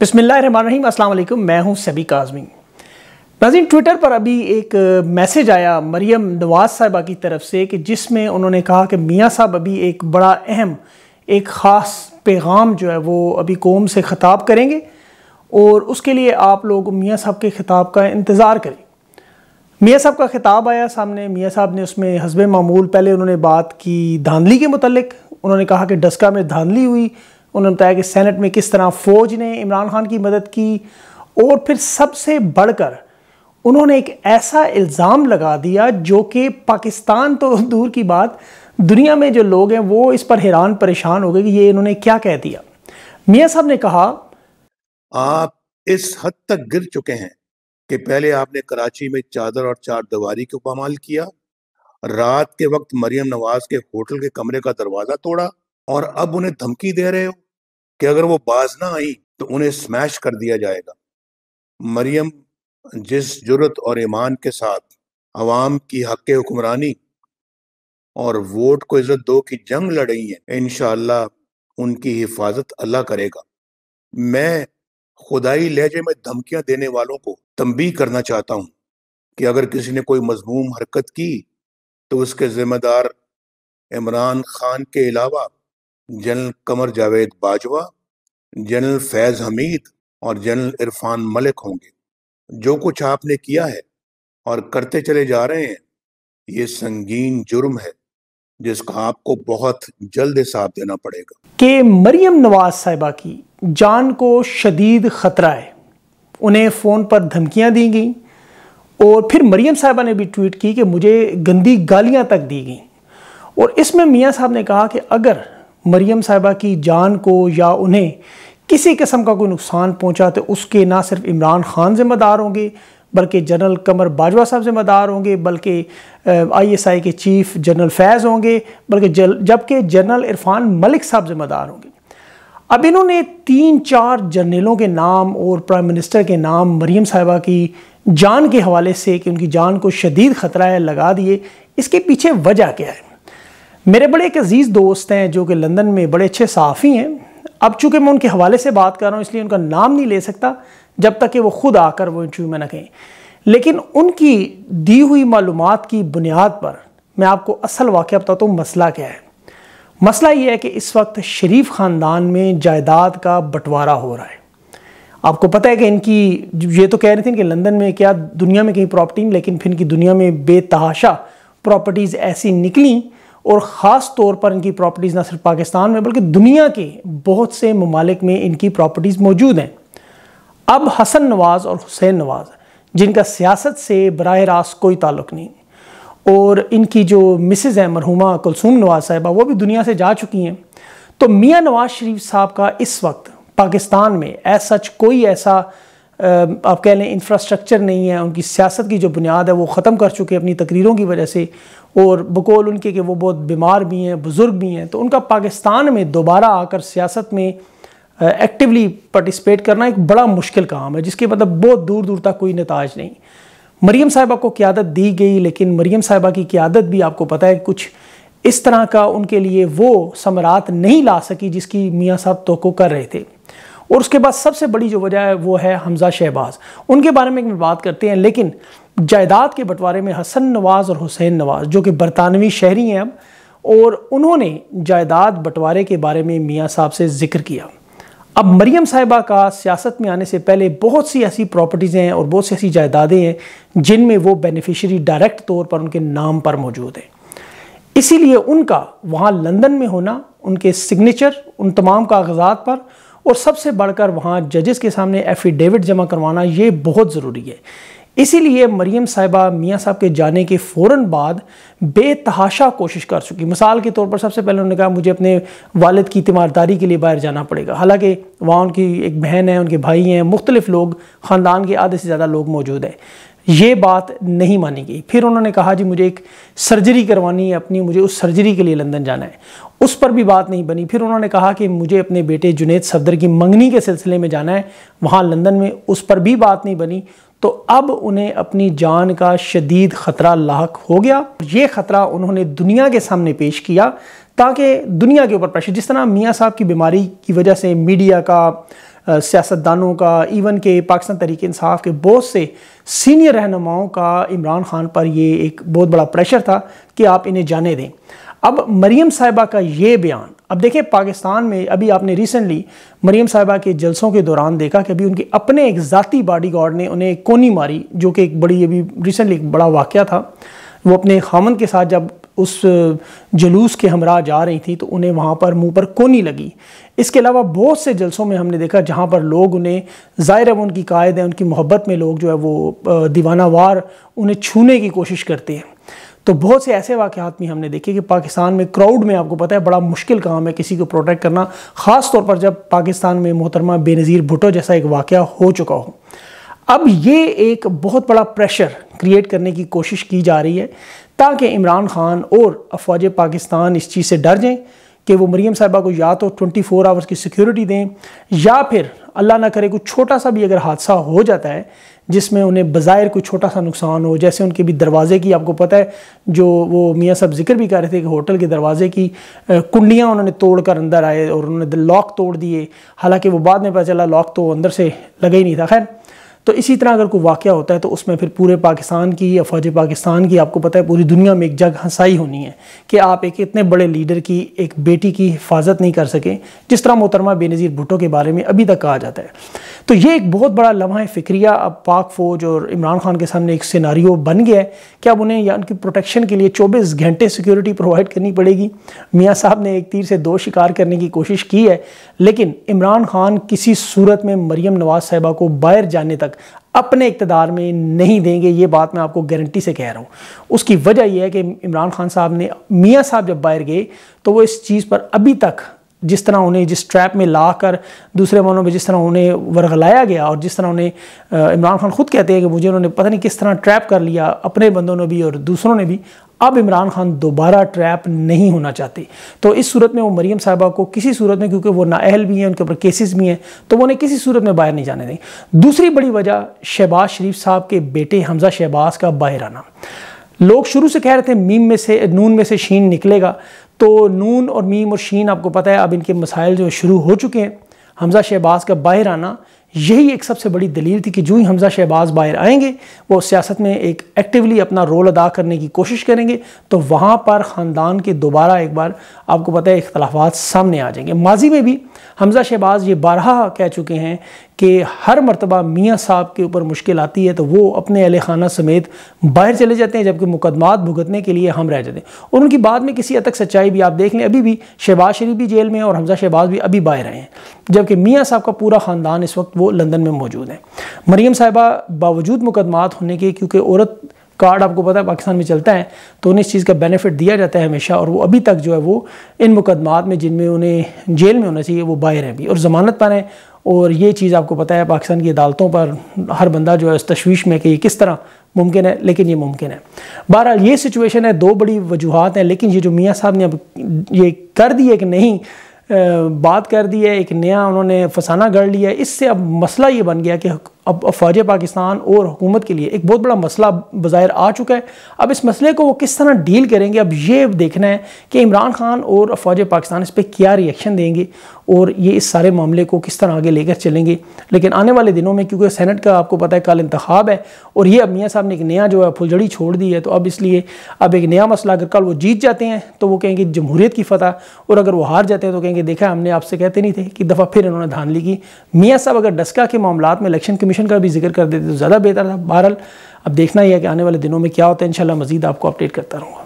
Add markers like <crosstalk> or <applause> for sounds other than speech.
बिसमीम अल्लाम मैं हूं सबी काज़मी नाजीन ट्विटर पर अभी एक मैसेज आया मरियम नवाज़ साहबा की तरफ से कि जिसमें उन्होंने कहा कि मियाँ साहब अभी एक बड़ा अहम एक ख़ास पैगाम जो है वो अभी कौम से ख़ताब करेंगे और उसके लिए आप लोग मियाँ साहब के ख़िताब का इंतज़ार करें मियाँ साहब का ख़िताब आया सामने मियाँ साहब ने उसमें हसब मामूल पहले उन्होंने बात की धांधली के मतलब उन्होंने कहा कि डस्का में धांधली हुई उन्होंने बताया कि सेनेट में किस तरह फ़ौज ने इमरान खान की मदद की और फिर सबसे बढ़कर उन्होंने एक ऐसा इल्ज़ाम लगा दिया जो कि पाकिस्तान तो <laughs> दूर की बात दुनिया में जो लोग हैं वो इस पर हैरान परेशान हो गए कि ये इन्होंने क्या कह दिया मियाँ साहब ने कहा आप इस हद तक गिर चुके हैं कि पहले आपने कराची में चादर और चार दीवारी को पामाल किया रात के वक्त मरियम नवाज के होटल के कमरे का दरवाज़ा तोड़ा और अब उन्हें धमकी दे रहे हो कि अगर वो बाज ना आई तो उन्हें स्मैश कर दिया जाएगा मरियम जिस जरूरत और ईमान के साथ अवाम की हक हुक्मरानी और वोट को इज्जत दो की जंग लड़ रही है इन उनकी हिफाजत अल्लाह करेगा मैं खुदाई लहजे में धमकियां देने वालों को तंबी करना चाहता हूं कि अगर किसी ने कोई मजमूम हरकत की तो उसके जिम्मेदार इमरान खान के अलावा जनरल कमर जावेद बाजवा जनरल फैज़ हमीद और जनरल इरफान मलिक होंगे जो कुछ आपने किया है और करते चले जा रहे हैं ये संगीन जुर्म है जिसका आपको बहुत जल्द हिसाब देना पड़ेगा के मरियम नवाज साहिबा की जान को शदीद ख़तरा है उन्हें फ़ोन पर धमकियां दी गई और फिर मरियम साहिबा ने भी ट्वीट की कि मुझे गंदी गालियां तक दी गई और इसमें मियां साहब ने कहा कि अगर मरियम साहिबा की जान को या उन्हें किसी किस्म का कोई नुकसान पहुंचा तो उसके ना सिर्फ इमरान खान ज़िम्मेदार होंगे बल्कि जनरल कमर बाजवा साहब ज़िम्मेदार होंगे बल्कि आईएसआई के चीफ जनरल फैज़ होंगे बल्कि जबकि जनरल इरफान मलिक साहब ज़िम्मेदार होंगे अब इन्होंने तीन चार जनरलों के नाम और प्राइम मिनिस्टर के नाम मरीम साहबा की जान के हवाले से कि उनकी जान को शदीद ख़तरा है लगा दिए इसके पीछे वजह क्या है मेरे बड़े एक अज़ीज़ दोस्त हैं जो कि लंदन में बड़े अच्छे साफ़ी हैं अब चूँकि मैं उनके हवाले से बात कर रहा हूँ इसलिए उनका नाम नहीं ले सकता जब तक कि वो ख़ुद आकर वो इंटरव्यू में न कहें लेकिन उनकी दी हुई मालूम की बुनियाद पर मैं आपको असल वाक़ बताता तो हूँ मसला क्या है मसला ये है कि इस वक्त शरीफ ख़ानदान में जायदाद का बंटवारा हो रहा है आपको पता है कि इनकी ये तो कह रहे थे कि लंदन में क्या दुनिया में कहीं प्रॉपर्टी लेकिन फिर इनकी दुनिया में बेतहाशा प्रॉपर्टीज़ ऐसी निकली और ख़ास तौर पर इनकी प्रॉपर्टीज़ ना सिर्फ पाकिस्तान में बल्कि दुनिया के बहुत से ममालिक में इनकी प्रॉपर्टीज़ मौजूद हैं अब हसन नवाज़ और हुसैन नवाज़ जिनका सियासत से बरह रास्त कोई ताल्लुक नहीं और इनकी जो मिसेज़ हैं मरहुमा कुलसूम नवाज़ साहिबा वो भी दुनिया से जा चुकी हैं तो मियाँ नवाज शरीफ साहब का इस वक्त पाकिस्तान में ऐसा कोई ऐसा आप कह लें इंफ्रास्ट्रक्चर नहीं है उनकी सियासत की जो बुनियाद है वो ख़त्म कर चुके हैं अपनी तकरीरों की वजह से और बकौल उनके कि वो बहुत बीमार भी हैं बुज़ुर्ग भी हैं तो उनका पाकिस्तान में दोबारा आकर सियासत में एक्टिवली पार्टिसिपेट करना एक बड़ा मुश्किल काम है जिसके मतलब बहुत दूर दूर तक कोई नताज नहीं मरीम साहिबा को क्यादत दी गई लेकिन मरीम साहिबा की क्यादत भी आपको पता है कुछ इस तरह का उनके लिए वो समरात नहीं ला सकी जिसकी मियाँ साहब तो कर रहे थे और उसके बाद सबसे बड़ी जो वजह है वो है हमज़ा शहबाज उनके बारे में बात करते हैं लेकिन जायदाद के बंटवारे में हसन नवाज़ और हुसैन नवाज़ जो कि बरतानवी शहरी हैं अब और उन्होंने जायदाद बंटवारे के बारे में मियाँ साहब से जिक्र किया अब मरीम साहिबा का सियासत में आने से पहले बहुत सी ऐसी प्रॉपर्टीज़ हैं और बहुत सी ऐसी जायदादें हैं जिनमें वो बेनिफिशरी डायरेक्ट तौर पर उनके नाम पर मौजूद हैं इसीलिए उनका वहाँ लंदन में होना उनके सिग्नेचर उन तमाम कागजात पर और सबसे बढ़कर वहाँ जजेस के सामने एफिडेविट जमा करवाना ये बहुत ज़रूरी है इसीलिए मरीम साहिबा मियाँ साहब के जाने के फ़ौर बाद बेतहाशा कोशिश कर चुकी मिसाल के तौर पर सबसे पहले उन्होंने कहा मुझे अपने वालद की तीमारदारी के लिए बाहर जाना पड़ेगा हालांकि वहाँ उनकी एक बहन है उनके भाई हैं मुख्तलिफ लोग ख़ानदान के आधे से ज़्यादा लोग मौजूद हैं ये बात नहीं मानी गई फिर उन्होंने कहा जी मुझे एक सर्जरी करवानी है अपनी मुझे उस सर्जरी के लिए लंदन जाना है उस पर भी बात नहीं बनी फिर उन्होंने कहा कि मुझे अपने बेटे जुनेद सफदर की मंगनी के सिलसिले में जाना है वहाँ लंदन में उस पर भी बात नहीं बनी तो अब उन्हें अपनी जान का शदीद ख़तरा लाक हो गया ये ख़तरा उन्होंने दुनिया के सामने पेश किया ताकि दुनिया के ऊपर प्रेशर जिस तरह मियाँ साहब की बीमारी की वजह से मीडिया का सियासतदानों का इवन के पाकिस्तान तहरीक इंसाफ के बहुत से सीनियर रहनुमाओं का इमरान खान पर ये एक बहुत बड़ा प्रेशर था कि आप इन्हें जाने दें अब मरीम साहिबा का ये बयान अब देखिए पाकिस्तान में अभी आपने रिसेंटली मरीम साहिबा के जलसों के दौरान देखा कि अभी उनके अपने एक ज़ाती बॉडी गार्ड ने उन्हें एक कोनी मारी जो कि एक बड़ी अभी रिसेंटली एक बड़ा वाक़ था वो अपने खामन के साथ जब उस जुलूस के हमरा जा रही थी तो उन्हें वहाँ पर मुंह पर कोनी लगी इसके अलावा बहुत से जलसों में हमने देखा जहाँ पर लोग उन्हें ज़ाहिर है उनकी कायद है उनकी मोहब्बत में लोग जो है वो दीवाना वार उन्हें छूने की कोशिश करते हैं तो बहुत से ऐसे वाक़ात भी हमने देखे कि पाकिस्तान में क्राउड में आपको पता है बड़ा मुश्किल काम है किसी को प्रोटेक्ट करना ख़ास तौर पर जब पाकिस्तान में मोहतरमा बेनज़ीर भुटो जैसा एक वाक़ हो चुका हो अब ये एक बहुत बड़ा प्रेशर क्रिएट करने की कोशिश की जा रही है ताकि इमरान खान और अफवाज पाकिस्तान इस चीज़ से डर जाएं कि वो मरीम साहबा को या तो 24 फोर आवर्स की सिक्योरिटी दें या फिर अल्लाह ना करे कुछ छोटा सा भी अगर हादसा हो जाता है जिसमें उन्हें बाज़ाहिर कोई छोटा सा नुकसान हो जैसे उनके भी दरवाज़े की आपको पता है जो वो मियाँ साहब जिक्र भी कर रहे थे कि होटल के दरवाज़े की कुंडियाँ उन्होंने तोड़ कर अंदर आए और उन्होंने लॉक तोड़ दिए हालांकि वो बाद में पता चला लॉक तो अंदर से लगा ही नहीं था खैर तो इसी तरह अगर कोई वाक़ होता है तो उसमें फिर पूरे पाकिस्तान की या फौज पाकिस्तान की आपको पता है पूरी दुनिया में एक जग हंसाई होनी है कि आप एक इतने बड़े लीडर की एक बेटी की हिफाजत नहीं कर सकें जिस तरह मोहतरमा बेनज़ीर भुटो के बारे में अभी तक कहा जाता है तो ये एक बहुत बड़ा लम्हा फ़िक्रिया अब पाक फ़ौज और इमरान खान के सामने एक सिनारियो बन गया है कि अब उन्हें या उनकी प्रोटेक्शन के लिए 24 घंटे सिक्योरिटी प्रोवाइड करनी पड़ेगी मियाँ साहब ने एक तीर से दो शिकार करने की कोशिश की है लेकिन इमरान खान किसी सूरत में मरीम नवाज साहिबा को बाहर जाने तक अपने इकतदार में नहीं देंगे ये बात मैं आपको गारंटी से कह रहा हूँ उसकी वजह यह है कि इमरान खान साहब ने मियाँ साहब जब बाहर गए तो वो इस चीज़ पर अभी तक जिस तरह उन्हें जिस ट्रैप में ला कर दूसरे मनों में जिस तरह उन्हें वरगलाया गया और जिस तरह उन्हें इमरान खान खुद कहते हैं कि मुझे उन्होंने पता नहीं किस तरह ट्रैप कर लिया अपने बंदों ने भी और दूसरों ने भी अब इमरान खान दोबारा ट्रैप नहीं होना चाहते तो इस सूरत में वो मरीम साहबा को किसी सूरत में क्योंकि वो नाअहल भी हैं उनके ऊपर केसेस भी हैं तो वो उन्हें किसी सूरत में बाहर नहीं जाने दें दूसरी बड़ी वजह शहबाज शरीफ साहब के बेटे हमजा शहबाज का बाहर आना लोग शुरू से कह रहे थे मीम में से नून में से शीन निकलेगा तो नून और मीम और शीन आपको पता है अब इनके मसाइल जो शुरू हो चुके हैं हमज़ा शहबाज का बाहर आना यही एक सबसे बड़ी दलील थी कि जो ही हमज़ा शहबाज बाहर आएंगे वो सियासत में एक एक्टिवली अपना रोल अदा करने की कोशिश करेंगे तो वहाँ पर ख़ानदान के दोबारा एक बार आपको पता है इख्तलाफात सामने आ जाएंगे माजी में भी हमज़ा शहबाज ये बारहा कह चुके हैं कि हर मरतबा मियाँ साहब के ऊपर मुश्किल आती है तो वो अपने अहल खाना समेत बाहर चले जाते हैं जबकि मुकदमात भुगतने के लिए हम रह जाते हैं और उनकी बाद में किसी हद तक सच्चाई भी आप देख लें अभी भी शहबाज शरीफ भी जेल में और हमजा शहबाज भी अभी बाहर आए हैं जबकि मियाँ साहब का पूरा ख़ानदान इस वक्त वो लंदन में मौजूद है मरीम साहिबा बावजूद मुकदमात होने के क्योंकि औरत कार्ड आपको पता है पाकिस्तान में चलता है तो उन्हें इस चीज़ का बेनिफिट दिया जाता है हमेशा और वो अभी तक जो है वो इन मुकदमात में जिनमें उन्हें जेल में होना चाहिए वो बाहर हैं भी और ज़मानत पर हैं और ये चीज़ आपको पता है पाकिस्तान की अदालतों पर हर बंदा जो है उस तशवीश में कि ये किस तरह मुमकिन है लेकिन ये मुमकिन है बहरहाल ये सिचुएशन है दो बड़ी वजूहत हैं लेकिन ये जो मियाँ साहब ने अब ये कर दी है कि नहीं बात कर दी है एक नया उन्होंने फसाना गढ़ लिया है इससे अब मसला ये बन गया कि अब फौज पाकिस्तान और हुकूमत के लिए एक बहुत बड़ा मसला बाहर आ चुका है अब इस मसले को वो किस तरह डील करेंगे अब ये देखना है कि इमरान खान और फौज पाकिस्तान इस पर क्या रिएक्शन देंगे और ये इस सारे मामले को किस तरह आगे लेकर चलेंगे लेकिन आने वाले दिनों में क्योंकि सेनेट का आपको पता है कल इंतब है और ये अब मियाँ साहब ने एक नया जो है फुलझड़ी छोड़ दी है तो अब इसलिए अब एक नया मसला अगर कल वो जीत जाते हैं तो वो कहेंगे जमहूरीत की फतह और अगर वो हार जाते हैं तो कहेंगे देखा हमने आपसे कहते नहीं थे कि दफ़ा फिर इन्होंने धान ली की मियाँ साहब अगर डस्का के मामला में इलेक्शन कमीशन एडमिशन का भी जिक्र कर देते तो ज़्यादा बेहतर था बहरहाल अब देखना ही है कि आने वाले दिनों में क्या होता है इन मज़ीद आपको अपडेट करता रहूँगा